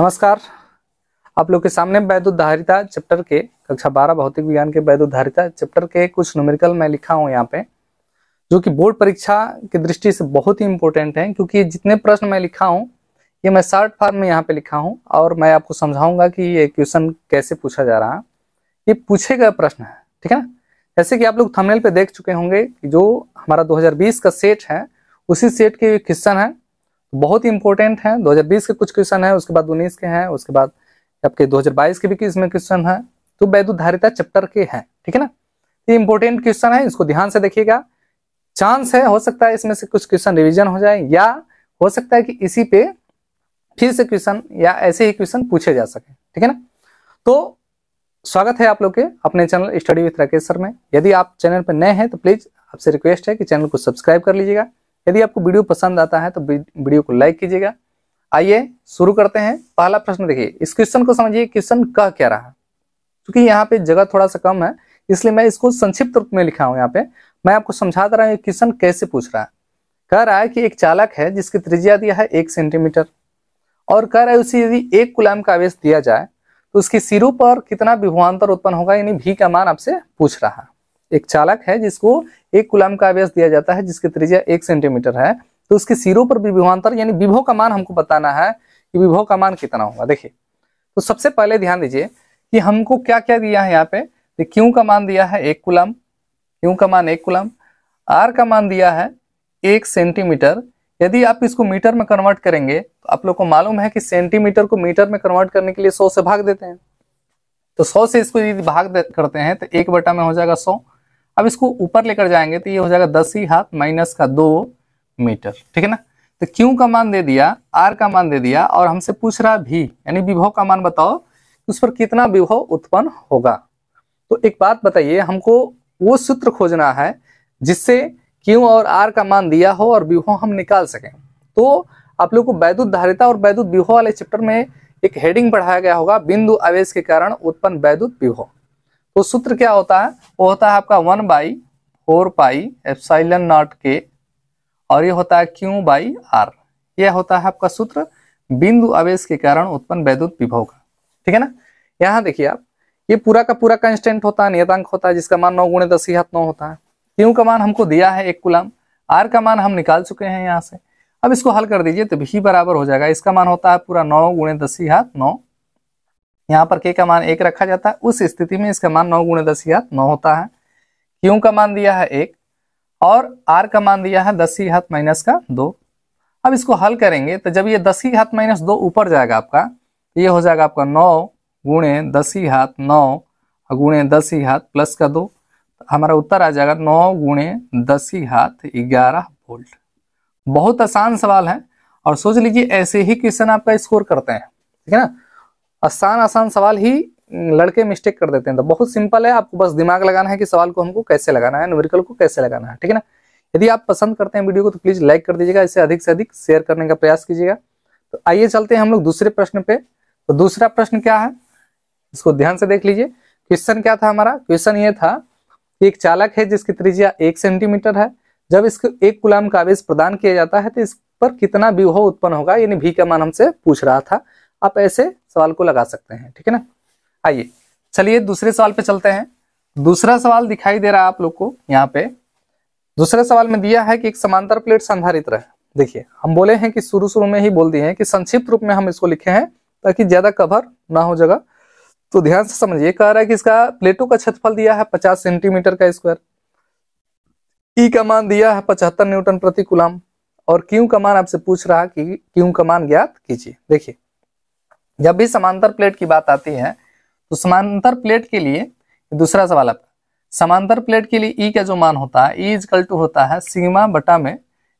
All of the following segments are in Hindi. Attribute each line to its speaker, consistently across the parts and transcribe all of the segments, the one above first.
Speaker 1: नमस्कार आप लोग के सामने धारिता चैप्टर के कक्षा बारह भौतिक विज्ञान के धारिता चैप्टर के कुछ न्यूमेरिकल मैं लिखा हूँ यहाँ पे जो कि बोर्ड परीक्षा की दृष्टि से बहुत ही इंपॉर्टेंट है क्योंकि जितने प्रश्न मैं लिखा हूँ ये मैं शॉर्ट फॉर्म में यहाँ पे लिखा हूँ और मैं आपको समझाऊंगा कि ये क्वेश्चन कैसे पूछा जा रहा है ये पूछे गए प्रश्न है ठीक है जैसे कि आप लोग थमनेल पे देख चुके होंगे कि जो हमारा 2020 का सेट है उसी सेट के क्वेश्चन है बहुत ही इंपॉर्टेंट है 2020 के कुछ क्वेश्चन है उसके बाद उन्नीस के हैं उसके बाद आपके 2022 के भी इसमें क्वेश्चन है तो वैधुधारिता चैप्टर के हैं ठीक है ना ये इंपॉर्टेंट क्वेश्चन है इसको ध्यान से देखिएगा चांस है हो सकता है इसमें से कुछ क्वेश्चन रिविजन हो जाए या हो सकता है कि इसी पे फिर से क्वेश्चन या ऐसे ही क्वेश्चन पूछे जा सके ठीक है ना तो स्वागत है आप लोग के अपने channel study with Rakesh sir में यदि आप चैनल पर नए हैं तो प्लीज आपसे रिक्वेस्ट है कि चैनल को सब्सक्राइब कर लीजिएगा यदि आपको वीडियो पसंद आता है तो वीडियो को लाइक कीजिएगा आइए शुरू करते हैं पहला प्रश्न देखिए इस क्वेश्चन को समझिए क्वेश्चन कह क्या रहा क्योंकि यहाँ पे जगह थोड़ा सा कम है इसलिए मैं इसको संक्षिप्त रूप में लिखा हूं यहाँ पे मैं आपको समझाता रहा हूँ क्वेश्चन कैसे पूछ रहा है कह रहा है कि एक चालक है जिसकी त्रिज्या दिया है एक सेंटीमीटर और कह रहा है उसे यदि एक गुलाम का आवेश दिया जाए तो उसके सिरों पर कितना विभवान्तर उत्पन्न होगा यानी भी का मान आपसे पूछ रहा है एक चालक है जिसको एक कुलाम का आवेश दिया जाता है जिसकी त्रिज्या एक सेंटीमीटर है तो उसके सिरों पर विभवान्तर यानी विभव का मान हमको बताना है कि विभव का मान कितना होगा देखिए तो सबसे पहले ध्यान दीजिए कि हमको क्या क्या दिया है यहाँ पे तो क्यू का मान दिया है एक कुलाम क्यू का मान एक कुलाम आर का मान दिया है एक सेंटीमीटर यदि आप इसको मीटर में कन्वर्ट करेंगे तो आप लोग को मालूम है कि सेंटीमीटर को मीटर में कन्वर्ट करने के लिए सौ से भाग देते हैं तो सौ से इसको यदि भाग करते हैं तो एक बटा में हो जाएगा सौ अब इसको ऊपर लेकर जाएंगे तो ये हो जाएगा दस ही हाथ माइनस का दो मीटर ठीक है ना तो क्यू का मान दे दिया आर का मान दे दिया और हमसे पूछ रहा भी यानी विभव का मान बताओ उस पर कितना विभव उत्पन्न होगा तो एक बात बताइए हमको वो सूत्र खोजना है जिससे क्यू और आर का मान दिया हो और विभव हम निकाल सकें तो आप लोग को वैद्युत धारिता और वैद्युत विभव वाले चैप्टर में एक हेडिंग पढ़ाया गया होगा बिंदु आवेश के कारण उत्पन्न वैद्युत विभव तो सूत्र क्या होता है वो होता है आपका one by four pi epsilon naught के और ये होता है क्यू बाई आर यह होता है आपका सूत्र बिंदु आवेश के कारण उत्पन्न वैद्युत विभव का ठीक है ना यहाँ देखिए आप ये पूरा का पूरा कंस्टेंट होता है नियतांक होता है जिसका मान नौ गुणे दस ही हाथ नौ होता है क्यू का मान हमको दिया है एक गुलाम आर का मान हम निकाल चुके हैं यहाँ से अब इसको हल कर दीजिए तो भी बराबर हो जाएगा इसका मान होता है पूरा नौ गुणे दस ही हाथ नौ यहाँ पर के का मान एक रखा जाता है उस स्थिति में इसका मान नौ गुणे दस हाथ नौ होता है क्यू का मान दिया है एक और आर का मान दिया है दस हाथ माइनस का दो अब इसको हल करेंगे तो जब ये दस ही हाथ माइनस दो ऊपर जाएगा आपका ये हो जाएगा आपका नौ गुणे दस ही हाथ नौ गुणे दस ही हाथ प्लस का दो हमारा उत्तर आ जाएगा नौ गुणे दस ही हाथ ग्यारह वोल्ट बहुत आसान सवाल है और सोच लीजिए ऐसे ही क्वेश्चन आपका स्कोर करते हैं ठीक है ना आसान आसान सवाल ही लड़के मिस्टेक कर देते हैं तो बहुत सिंपल है आपको बस दिमाग लगाना है कि सवाल को हमको कैसे लगाना है न्यूमेरिकल को कैसे लगाना है ठीक है ना यदि आप पसंद करते हैं वीडियो को तो प्लीज लाइक कर दीजिएगा इसे अधिक से अधिक शेयर करने का प्रयास कीजिएगा तो आइए चलते हैं हम लोग दूसरे प्रश्न पे तो दूसरा प्रश्न क्या है इसको ध्यान से देख लीजिए क्वेश्चन क्या था हमारा क्वेश्चन ये था कि एक चालक है जिसकी त्रिज्या एक सेंटीमीटर है जब इसको एक गुलाम का आवेश प्रदान किया जाता है तो इस पर कितना व्यूह उत्पन्न होगा यानी भी का मान हमसे पूछ रहा था आप ऐसे सवाल को लगा सकते हैं ठीक है ना आइए चलिए दूसरे सवाल पे चलते हैं दूसरा सवाल दिखाई दे रहा है आप लोग को यहाँ पे दूसरे सवाल में दिया है कि एक समांतर प्लेट संधारित रहे देखिए हम बोले हैं कि शुरू शुरू में ही बोल दिए हैं कि संक्षिप्त रूप में हम इसको लिखे हैं ताकि ज्यादा कवर ना हो जगह तो ध्यान से समझिए कह रहा है कि इसका प्लेटो का क्षेत्रफल दिया है पचास सेंटीमीटर का स्क्वायर ई e का मान दिया है पचहत्तर न्यूटन प्रति कुलाम और क्यू का मान आपसे पूछ रहा कि क्यू का मान ज्ञात कीजिए देखिए जब भी समांतर प्लेट की बात आती है तो समांतर प्लेट के लिए दूसरा सवाल आता है समांतर प्लेट के लिए ई e का जो मान होता है ई इजकल टू होता है सीमा बटा में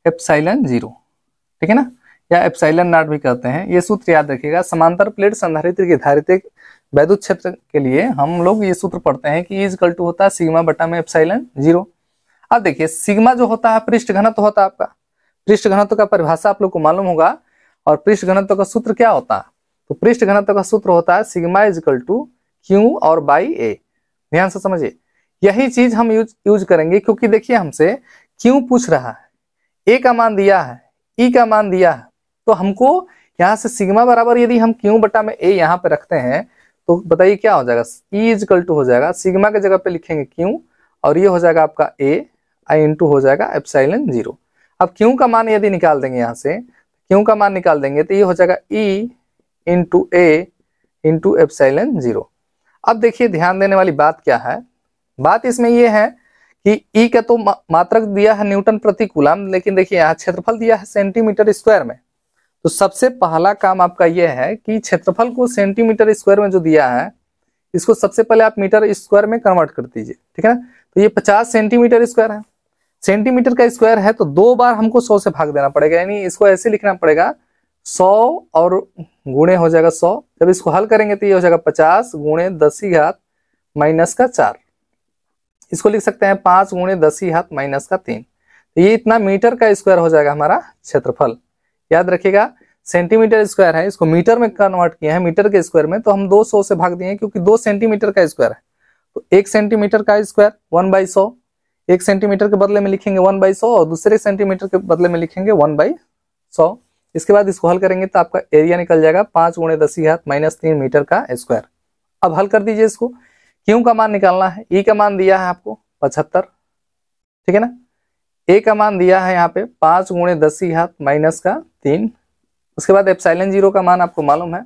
Speaker 1: एप्साइलन जीरो ठीक है ना या एप्साइलन नाट भी कहते हैं ये सूत्र याद रखिएगा समांतर प्लेट संधारित्र की धारित वैद्युत क्षेत्र के लिए हम लोग ये सूत्र पढ़ते हैं कि इजकल e टू होता है सीमा बटा में एप्साइलन जीरो अब देखिए सीमा जो होता है पृष्ठ घनत्व होता है आपका पृष्ठ घनत्व का परिभाषा आप लोग को मालूम होगा और पृष्ठ घनत्व का सूत्र क्या होता है तो पृष्ठ घनत्व का सूत्र होता है सिग्मा इजकल टू क्यू और बाई ए ध्यान से समझिए यही चीज हम यूज यूज करेंगे क्योंकि देखिए हमसे क्यों पूछ रहा है ए का मान दिया है ई e का मान दिया है तो हमको यहाँ से सिग्मा बराबर यदि हम क्यों बटा में ए यहाँ पे रखते हैं तो बताइए क्या हो जाएगा ई इजकल टू हो जाएगा सिग्मा के जगह पे लिखेंगे क्यू और ये हो जाएगा आपका ए आई टू हो जाएगा एप्साइलन जीरो अब क्यों का मान यदि निकाल देंगे यहाँ से क्यों का मान निकाल देंगे तो ये हो जाएगा E e into A into epsilon zero अब देखिए ध्यान देने वाली बात क्या है बात इसमें यह है कि ई e का तो मात्रक दिया है न्यूटन प्रति कुलाम लेकिन देखिए यहाँ क्षेत्रफल दिया है सेंटीमीटर स्क्वायर में तो सबसे पहला काम आपका यह है कि क्षेत्रफल को सेंटीमीटर स्क्वायर में जो दिया है इसको सबसे पहले आप मीटर स्क्वायर में कन्वर्ट कर दीजिए ठीक है ना तो ये पचास सेंटीमीटर स्क्वायर है सेंटीमीटर का स्क्वायर है तो दो बार हमको सौ से भाग देना पड़ेगा यानी इसको ऐसे लिखना पड़ेगा सौ और गुणे हो जाएगा सौ जब इसको हल करेंगे तो ये हो जाएगा पचास गुणे दसी घात माइनस का चार इसको लिख सकते हैं पांच गुणे दसी घात माइनस का तीन तो ये इतना मीटर का स्क्वायर हो जाएगा हमारा क्षेत्रफल याद रखिएगा सेंटीमीटर स्क्वायर है इसको मीटर में कन्वर्ट किया है मीटर के स्क्वायर में तो हम दो सौ से भाग दिए क्योंकि दो सेंटीमीटर का स्क्वायर है तो एक सेंटीमीटर का स्क्वायर वन बाई सौ एक सेंटीमीटर के बदले में लिखेंगे वन बाई सौ और दूसरे सेंटीमीटर के बदले में लिखेंगे वन बाई सौ इसके बाद इसको हल करेंगे तो आपका एरिया निकल जाएगा पांच गुणे दसी हाथ माइनस तीन मीटर का स्क्वायर अब हल कर दीजिए इसको क्यों का मान निकालना है ई e का मान दिया है आपको पचहत्तर ठीक है ना ए का मान दिया है यहाँ पे पांच गुणे दसी हाथ माइनस का तीन उसके बाद एप्साइलन जीरो का मान आपको मालूम है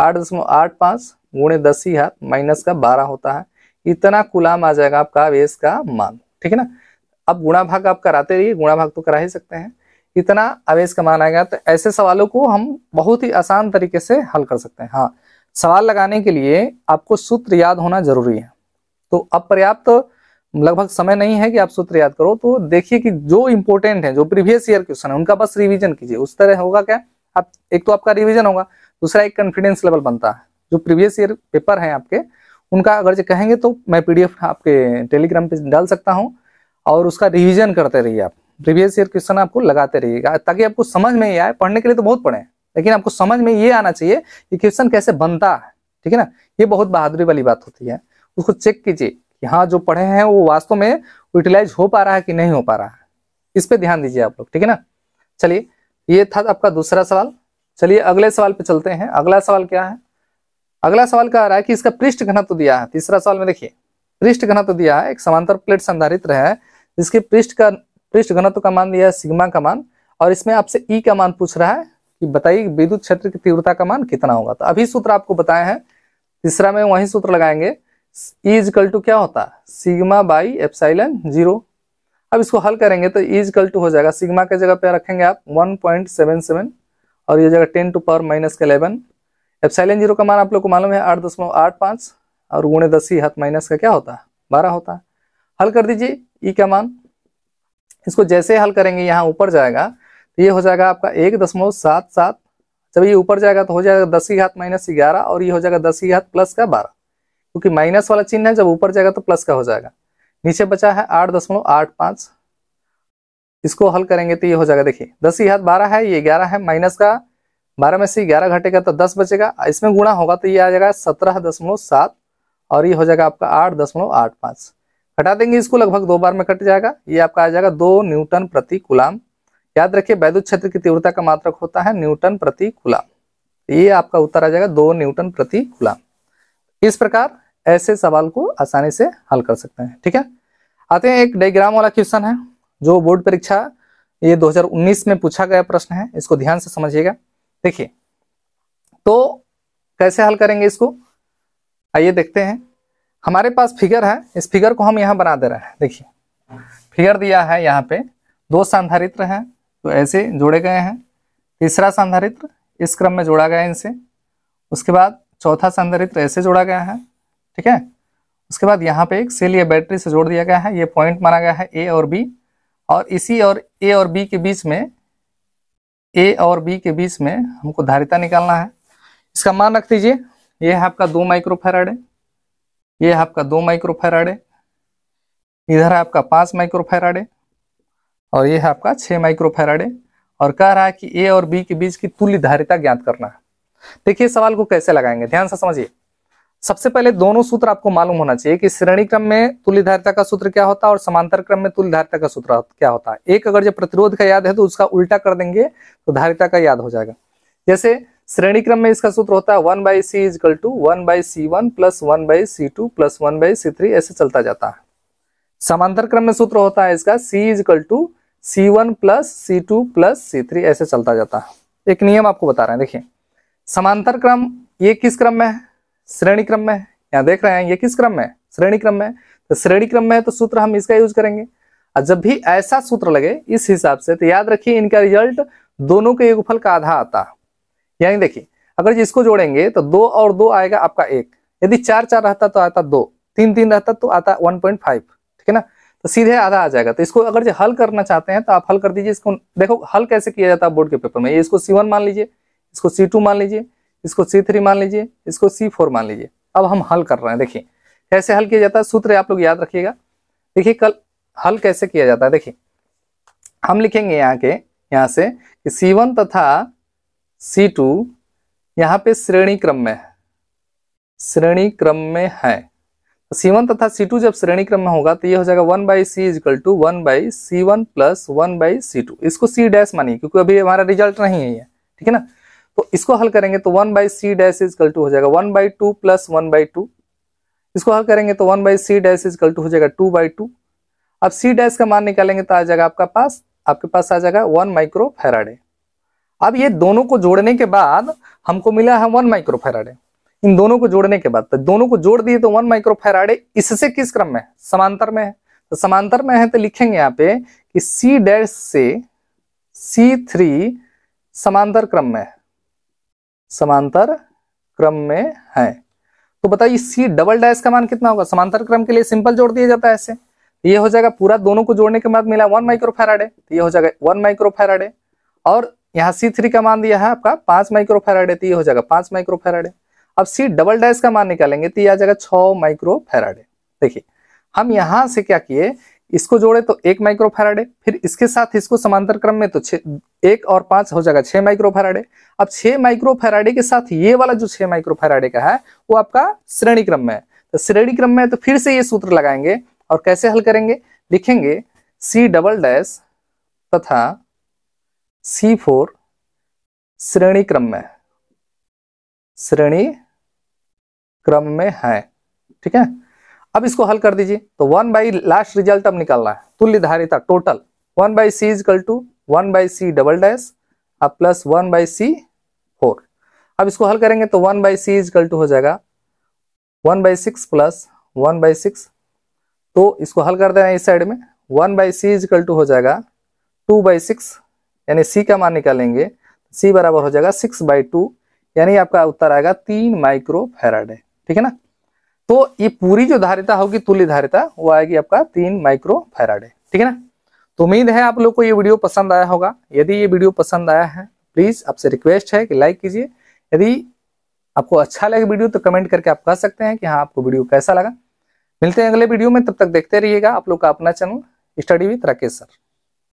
Speaker 1: आठ दशमलव आठ पांच गुणे दसी हाथ माइनस का बारह होता है इतना कुलाम आ जाएगा आपका बेस का मान ठीक है ना अब गुणा भाग आप कराते रहिए गुणा भाग तो करा ही सकते हैं इतना आवेश कमाना गया तो ऐसे सवालों को हम बहुत ही आसान तरीके से हल कर सकते हैं हाँ सवाल लगाने के लिए आपको सूत्र याद होना जरूरी है तो अब पर्याप्त तो लगभग समय नहीं है कि आप सूत्र याद करो तो देखिए कि जो इंपॉर्टेंट है जो प्रीवियस ईयर क्वेश्चन है उनका बस रिविजन कीजिए उस तरह होगा क्या आप एक तो आपका रिविजन होगा दूसरा एक कॉन्फिडेंस लेवल बनता है जो प्रीवियस ईयर पेपर हैं आपके उनका अगर जो कहेंगे तो मैं पीडीएफ आपके टेलीग्राम पे डाल सकता हूँ और उसका रिविजन करते रहिए आप प्रीवियस ईयर क्वेश्चन आपको लगाते रहिएगा ताकि आपको समझ में ही आए पढ़ने के लिए तो बहुत पढ़े लेकिन आपको समझ में ये आना चाहिए कि क्वेश्चन कैसे बनता है ठीक है ना ये बहुत बहादुरी वाली बात होती है उसको चेक कीजिए कि हाँ जो पढ़े हैं वो वास्तव में यूटिलाइज हो पा रहा है कि नहीं हो पा रहा है इस पर ध्यान दीजिए आप लोग ठीक है ना चलिए ये था आपका दूसरा सवाल चलिए अगले सवाल पे चलते हैं अगला सवाल क्या है अगला सवाल कह रहा है कि इसका पृष्ठ घनत्व तो दिया है तीसरा सवाल में देखिए पृष्ठ घनत्व तो दिया है एक समांतर प्लेट संधारित्र है जिसके पृष्ठ का पृष्ठ तो घनत्व का मान लिया सिग्मा का मान और इसमें आपसे ई e का मान पूछ रहा है कि बताइए विद्युत क्षेत्र की तीव्रता का मान कितना होगा तो अभी सूत्र आपको बताए हैं तीसरा में वही सूत्र लगाएंगे इजकल e टू क्या होता है सिग्मा बाई एप्साइलन जीरो अब इसको हल करेंगे तो इजकल e टू हो जाएगा सिग्मा के जगह पे रखेंगे आप 1.77 और ये जगह 10 टू पावर माइनस का इलेवन एप्साइलन जीरो का मान आप लोग को मालूम है आठ दशमलव आठ पाँच और गुणे दस ही हाथ माइनस का क्या होता है बारह होता है हल कर दीजिए ई का मान इसको जैसे हल करेंगे यहाँ ऊपर जाएगा तो ये हो जाएगा आपका एक दशमलव सात सात जब ये ऊपर जाएगा तो हो जाएगा दस की घात माइनस ग्यारह और ये हो जाएगा दस की घात प्लस का बारह क्योंकि माइनस वाला चिन्ह है जब ऊपर जाएगा तो प्लस का हो जाएगा नीचे बचा है आठ दशमलव आठ पाँच इसको हल करेंगे तो ये हो जाएगा देखिए दस की घात बारह है ये ग्यारह है माइनस का बारह में से ग्यारह घटेगा तो दस बचेगा इसमें गुणा होगा तो ये आ जाएगा सत्रह दशमलव सात और ये हो जाएगा आपका आठ दशमलव आठ पाँच हटा देंगे इसको लगभग दो बार में कट जाएगा ये आपका आ जाएगा दो न्यूटन प्रति कुलाम याद रखिए वैद्युत क्षेत्र की तीव्रता का मात्रक होता है न्यूटन प्रति कुलाम ये आपका उत्तर आ जाएगा दो न्यूटन प्रति कुलाम इस प्रकार ऐसे सवाल को आसानी से हल कर सकते हैं ठीक है आते हैं एक डायग्राम वाला क्वेश्चन है जो बोर्ड परीक्षा ये 2019 में पूछा गया प्रश्न है इसको ध्यान से समझिएगा देखिए तो कैसे हल करेंगे इसको आइए देखते हैं हमारे पास फिगर है इस फिगर को हम यहाँ बना दे रहे हैं देखिए फिगर दिया है यहाँ पे दो सांधारित्र हैं तो ऐसे जोड़े गए हैं तीसरा सांधारित्र इस क्रम में जोड़ा गया है इनसे उसके बाद चौथा संधारित्र ऐसे जोड़ा गया है ठीक है उसके बाद यहाँ पे एक सेल या बैटरी से जोड़ दिया गया है ये पॉइंट माना गया है ए और बी और इसी और ए और बी के बीच में ए और बी के बीच में हमको धारिता निकालना है इसका मान रख दीजिए ये है आपका दो माइक्रोफेराड है ये आपका दो माइक्रोफेराड है इधर है आपका पांच माइक्रोफेराडे है और ये है आपका छः माइक्रोफेराड है और कह रहा है कि ए और बी के बीच की तुल्य धारिता ज्ञात करना है देखिए सवाल को कैसे लगाएंगे ध्यान से समझिए सबसे पहले दोनों सूत्र आपको मालूम होना चाहिए कि श्रेणी क्रम में तुल्य धारिता का सूत्र क्या होता है और समांतर क्रम में तुल्य धारिता का सूत्र क्या होता है एक अगर जब प्रतिरोध का याद है तो उसका उल्टा कर देंगे तो धारिता का याद हो जाएगा जैसे श्रेणी क्रम में इसका सूत्र होता है one by C is equal to one by C one plus one by C two plus one by C three ऐसे चलता जाता है समांतर क्रम में सूत्र होता है इसका C is equal to C one plus C two plus C three ऐसे चलता जाता है एक नियम आपको बता रहे हैं देखिए समांतर क्रम ये किस क्रम में है श्रेणी क्रम में है यहाँ देख रहे हैं ये किस क्रम में है श्रेणी क्रम में तो श्रेणी क्रम में है तो सूत्र हम इसका यूज करेंगे और जब भी ऐसा सूत्र लगे इस हिसाब से तो याद रखिए इनका रिजल्ट दोनों के युगफल का आधा आता है यानी देखिए अगर जिसको जोड़ेंगे तो दो और दो आएगा आपका एक यदि चार चार रहता तो आता दो तीन तीन रहता तो आता वन पॉइंट फाइव ठीक है ना तो सीधे आधा आ जाएगा तो इसको अगर जो हल करना चाहते हैं तो आप हल कर दीजिए इसको देखो हल कैसे किया जाता है बोर्ड के पेपर में ये इसको सी मान लीजिए इसको सी मान लीजिए इसको सी मान लीजिए इसको सी मान लीजिए अब हम हल कर रहे हैं देखिए कैसे हल किया जाता है सूत्र आप लोग याद रखिएगा देखिए कल हल कैसे किया जाता है देखिए हम लिखेंगे यहाँ के यहाँ से कि सी तथा सी टू यहाँ पे श्रेणी क्रम में है श्रेणी क्रम में है सी तो वन तथा सी टू जब श्रेणी क्रम में होगा तो ये हो जाएगा one by C is equal to one by C one plus one by C two इसको सी डैश मानिए क्योंकि अभी हमारा रिजल्ट नहीं है ये ठीक है ना तो इसको हल करेंगे तो one by C dash is equal to हो जाएगा one by two plus one by two इसको हल करेंगे तो one by C dash is equal to हो जाएगा टू बाई टू अब सी डैश का मान निकालेंगे तो आ जाएगा आपका पास आपके पास आ जाएगा वन माइक्रो फेराडे अब ये दोनों को जोड़ने के बाद हमको मिला है वन माइक्रोफेराडे इन दोनों को जोड़ने के बाद तो दोनों को जोड़ दिए तो वन माइक्रोफेराडे इससे किस क्रम में समांतर में है तो समांतर में है तो लिखेंगे यहाँ पे कि सी डैश से सी थ्री समांतर क्रम में समांतर क्रम में है तो बताइए सी डबल डैश का मान कितना होगा समांतर क्रम के लिए सिंपल जोड़ दिया जाता है ऐसे तो ये हो जाएगा पूरा दोनों को जोड़ने के बाद मिला वन माइक्रोफेराडे तो ये हो जाएगा वन माइक्रोफेराडे और यहाँ सी थ्री का मान दिया है आपका पांच माइक्रोफेराड है तो ये हो जाएगा पांच माइक्रोफेराड अब सी डबल डैश का मान निकालेंगे तो ये आ जाएगा छह माइक्रोफेराड देखिए हम यहाँ से क्या किए इसको जोड़े तो एक माइक्रोफेराड है फिर इसके साथ इसको समांतर क्रम में तो छ एक और पांच हो जाएगा छह माइक्रोफेराड अब छह माइक्रोफेराडे के साथ ये वाला जो छह माइक्रोफेराडे का है वो आपका श्रेणी क्रम में है तो श्रेणी क्रम में है तो फिर से ये सूत्र लगाएंगे और कैसे हल करेंगे लिखेंगे सी डबल डैश तथा तो सी फोर श्रेणी क्रम में श्रेणी क्रम में है ठीक है अब इसको हल कर दीजिए तो वन बाई लास्ट रिजल्ट अब निकालना है तुल्य धारिता total one by C is equal to one by C double dash अब plus one by C four अब इसको हल करेंगे तो one by C is equal to हो जाएगा one by six plus one by six तो इसको हल कर देना इस साइड में one by C is equal to हो जाएगा टू बाई सिक्स यानी सी का मान निकालेंगे सी तो बराबर हो जाएगा सिक्स बाई टू यानी आपका उत्तर आएगा तीन माइक्रो फेराडे ठीक है ना तो ये पूरी जो धारिता होगी तुल्य धारिता वो आएगी आपका तीन माइक्रो फेराडे ठीक है ना तो उम्मीद है आप लोग को ये वीडियो पसंद आया होगा यदि ये वीडियो पसंद आया है प्लीज आपसे रिक्वेस्ट है कि लाइक कीजिए यदि आपको अच्छा लगे वीडियो तो कमेंट करके आप कह सकते हैं कि हाँ आपको वीडियो कैसा लगा मिलते हैं अगले वीडियो में तब तक देखते रहिएगा आप लोग का अपना channel study with Rakesh sir